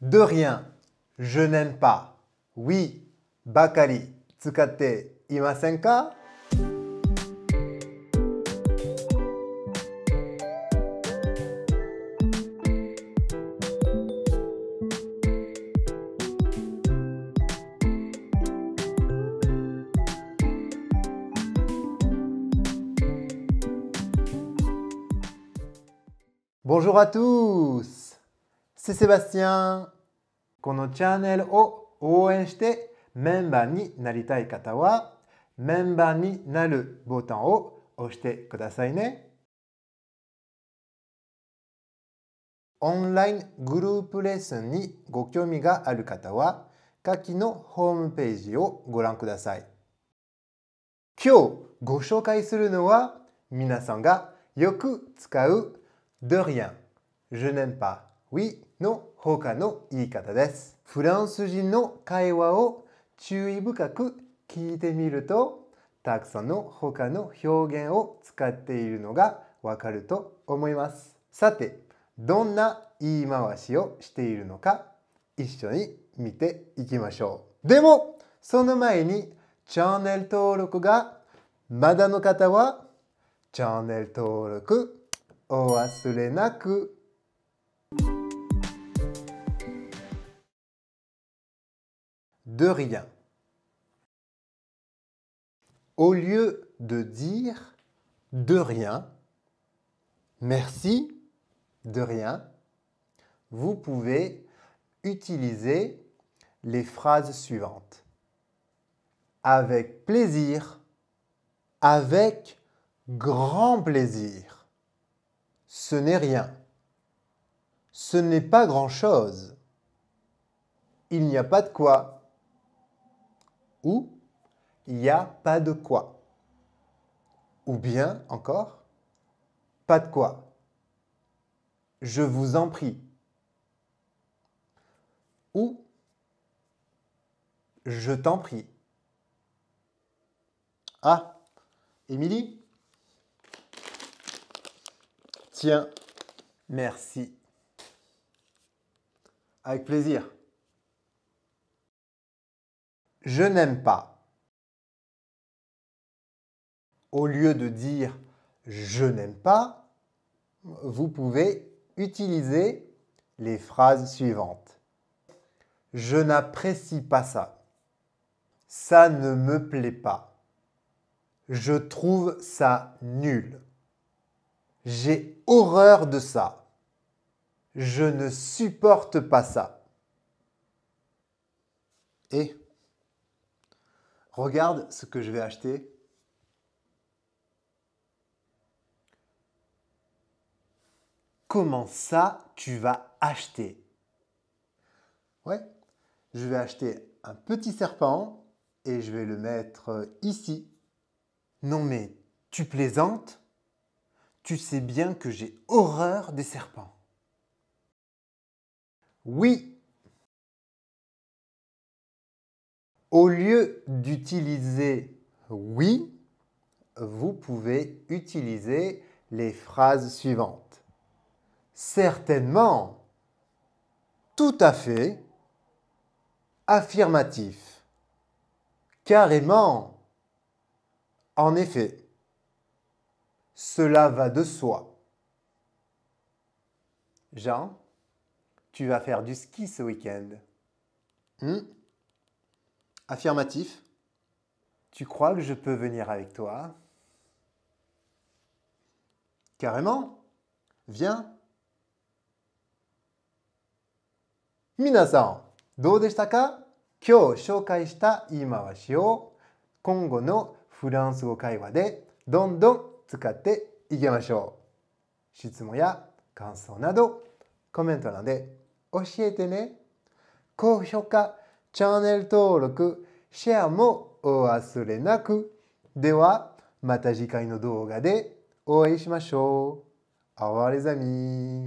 De rien. Je n'aime pas. Oui. Bakari. Tsukatte imasenka? Bonjour à tous セセバスティアンこのチャンネルを応援してメンバーになりたい方はメンバーになるボタンを押してくださいね。オンライングループレッスンにご興味がある方は下記のホームページをご覧ください。今日ご紹介するのは皆さんがよく使う de rien, je n'aime pas, oui, の他の言い方です。フランス人の会話を注意深く聞いてみると、たくさんの他の表現を使っているのがわかると思います。さて、どんな言い回しをしているのか一緒に見ていきましょう。でも、その前にチャンネル登録がまだの方はチャンネル登録お忘れなく。de rien. Au lieu de dire de rien, merci de rien, vous pouvez utiliser les phrases suivantes. Avec plaisir, avec grand plaisir. Ce n'est rien. Ce n'est pas grand-chose. Il n'y a pas de quoi ou il n'y a pas de quoi. Ou bien encore, pas de quoi. Je vous en prie. Ou je t'en prie. Ah, Émilie Tiens, merci. Avec plaisir je n'aime pas. Au lieu de dire je n'aime pas, vous pouvez utiliser les phrases suivantes. Je n'apprécie pas ça. Ça ne me plaît pas. Je trouve ça nul. J'ai horreur de ça. Je ne supporte pas ça. Et Regarde ce que je vais acheter. Comment ça tu vas acheter Ouais, je vais acheter un petit serpent et je vais le mettre euh, ici. Non mais tu plaisantes Tu sais bien que j'ai horreur des serpents. Oui, Au lieu d'utiliser oui, vous pouvez utiliser les phrases suivantes. Certainement. Tout à fait. Affirmatif. Carrément. En effet. Cela va de soi. Jean, tu vas faire du ski ce week-end. Hum Affirmatif. Tu crois que je peux venir avec toi Carrément. Viens. みなさん、どうでしたか今日紹介した言い回しを今後のフランス語会話でどんどん使っていきましょう。質問や感想などコメント欄で教えてね。高評価チャンネル登録、シェアもお忘れなく。では、また次回の動画でお会いしましょう。あわれざみ